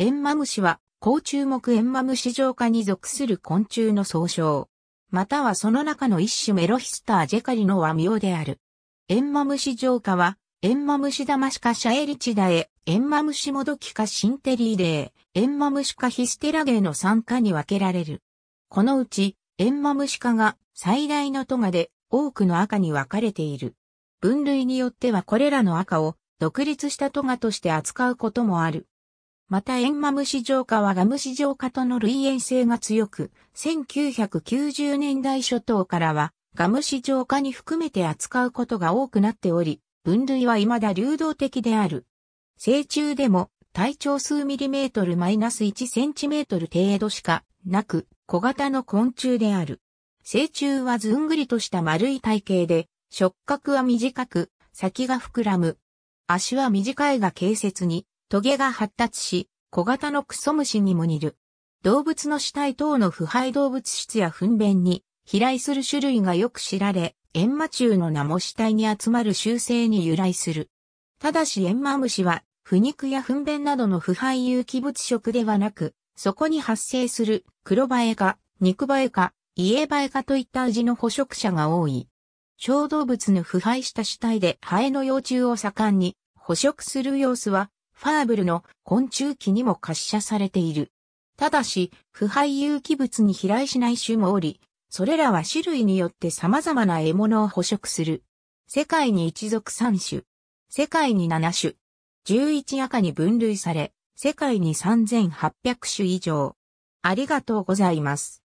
エンマムシは、甲虫目エンマムシ浄化に属する昆虫の総称。またはその中の一種メロヒスタージェカリの和名である。エンマムシ浄化は、エンマムシダマシカシャエリチダエ、エンマムシモドキカシンテリーデー、エンマムシカヒステラゲーの参加に分けられる。このうち、エンマムシカが最大のトガで多くの赤に分かれている。分類によってはこれらの赤を独立したトガとして扱うこともある。またエンマムシ浄化はガムシ浄化との類縁性が強く、1990年代初頭からはガムシ浄化に含めて扱うことが多くなっており、分類は未だ流動的である。成虫でも体長数ミリメートルマイナス1センチメートル程度しかなく、小型の昆虫である。成虫はずんぐりとした丸い体型で、触角は短く、先が膨らむ。足は短いが軽節に、トゲが発達し、小型のクソムシにも似る。動物の死体等の腐敗動物質や糞便に飛来する種類がよく知られ、エンマ虫の名も死体に集まる習性に由来する。ただしエンマ虫は、腐肉や糞便などの腐敗有機物食ではなく、そこに発生する黒バエか、肉バエか、家バエかといった味の捕食者が多い。小動物の腐敗した死体でハエの幼虫を盛んに捕食する様子はファーブルの昆虫記にも滑車されている。ただし、腐敗有機物に飛来しない種もおり、それらは種類によって様々な獲物を捕食する。世界に一族三種。世界に七種。十一赤に分類され、世界に3800種以上。ありがとうございます。